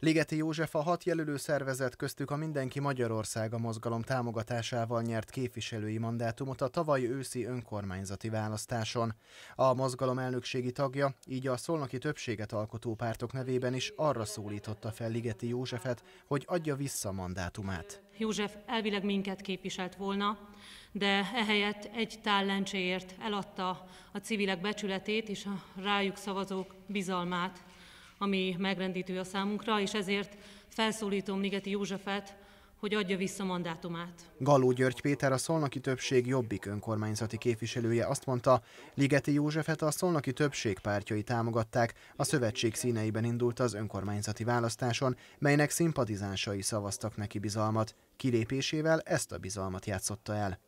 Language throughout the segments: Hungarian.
Ligeti József a hat jelölő szervezet köztük a Mindenki Magyarországa mozgalom támogatásával nyert képviselői mandátumot a tavalyi őszi önkormányzati választáson. A mozgalom elnökségi tagja, így a szolnoki többséget alkotó pártok nevében is arra szólította fel Ligeti Józsefet, hogy adja vissza mandátumát. József elvileg minket képviselt volna, de ehelyett egy tál eladta a civilek becsületét és a rájuk szavazók bizalmát ami megrendítő a számunkra, és ezért felszólítom Ligeti Józsefet, hogy adja vissza mandátumát. Galó György Péter, a szolnoki többség jobbik önkormányzati képviselője azt mondta, Ligeti Józsefet a szolnoki többség pártjai támogatták, a szövetség színeiben indult az önkormányzati választáson, melynek szimpatizánsai szavaztak neki bizalmat. Kilépésével ezt a bizalmat játszotta el.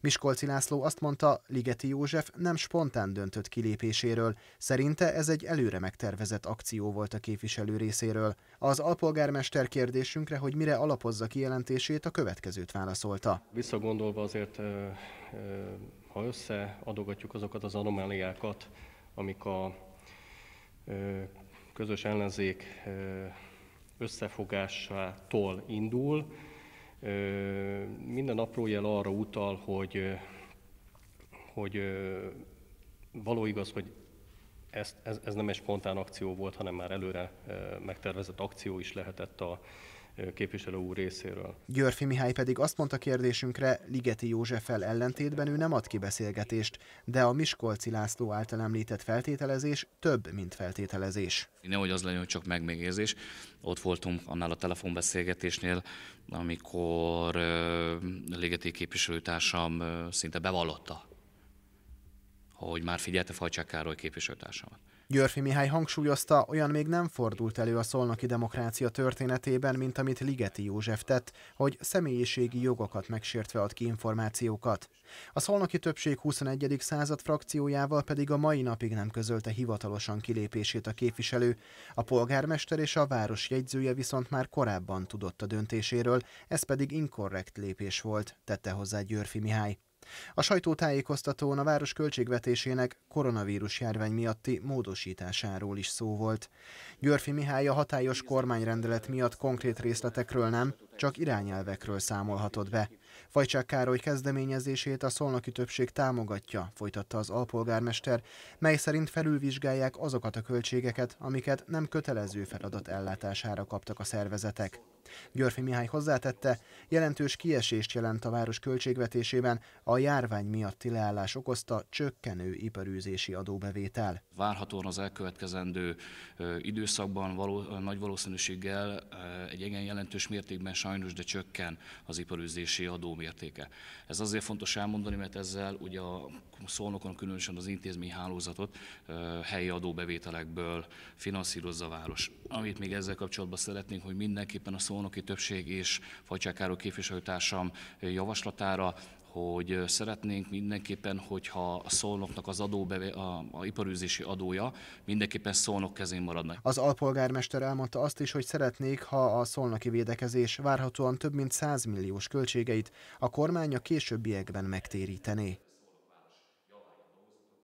Miskolci László azt mondta, Ligeti József nem spontán döntött kilépéséről, szerinte ez egy előre megtervezett akció volt a képviselő részéről. Az alpolgármester kérdésünkre, hogy mire alapozza kijelentését, a következőt válaszolta. Visszagondolva azért, ha összeadogatjuk azokat az anomáliákat, amik a közös ellenzék összefogásától indul, minden apró jel arra utal, hogy, hogy való igaz, hogy ez, ez, ez nem egy spontán akció volt, hanem már előre megtervezett akció is lehetett a, képviselő úr részéről. Györfi Mihály pedig azt mondta kérdésünkre, Ligeti Józseffel ellentétben ő nem ad ki beszélgetést, de a Miskolci László által említett feltételezés több, mint feltételezés. Nehogy az legyen, hogy csak megmégézés. Ott voltunk annál a telefonbeszélgetésnél, amikor Ligeti képviselőtársam szinte bevallotta hogy már figyelte Fajcsák Károly képviselőtársamat. Györfi Mihály hangsúlyozta, olyan még nem fordult elő a szolnoki demokrácia történetében, mint amit Ligeti József tett, hogy személyiségi jogokat megsértve ad ki információkat. A szolnoki többség 21. század frakciójával pedig a mai napig nem közölte hivatalosan kilépését a képviselő, a polgármester és a város jegyzője viszont már korábban tudott a döntéséről, ez pedig inkorrekt lépés volt, tette hozzá Györfi Mihály. A sajtótájékoztatón a város költségvetésének koronavírus járvány miatti módosításáról is szó volt. Györfi Mihály a hatályos kormányrendelet miatt konkrét részletekről nem, csak irányelvekről számolhatott be. Fajcsák Károly kezdeményezését a szolnoki többség támogatja, folytatta az alpolgármester, mely szerint felülvizsgálják azokat a költségeket, amiket nem kötelező feladat ellátására kaptak a szervezetek. Györfi Mihály hozzátette, jelentős kiesést jelent a város költségvetésében a járvány miatti leállás okozta csökkenő iparűzési adóbevétel. Várhatóan az elkövetkezendő időszakban való, nagy valószínűséggel egy igen jelentős mértékben sajnos, de csökken az iparűzési adó mértéke. Ez azért fontos elmondani, mert ezzel ugye a szolnokon különösen az intézményhálózatot helyi adóbevételekből finanszírozza a város. Amit még ezzel kapcsolatban szeretnénk, hogy mindenképpen a szolnoki többség és Fajcsák Károly képviselőtársam javaslatára hogy szeretnénk mindenképpen, hogyha a szolnoknak az adóbeve, a, a iparűzési adója mindenképpen szolnok kezén maradna. Az alpolgármester elmondta azt is, hogy szeretnék, ha a szolnoki védekezés várhatóan több mint 100 milliós költségeit a kormány a későbbiekben megtérítené.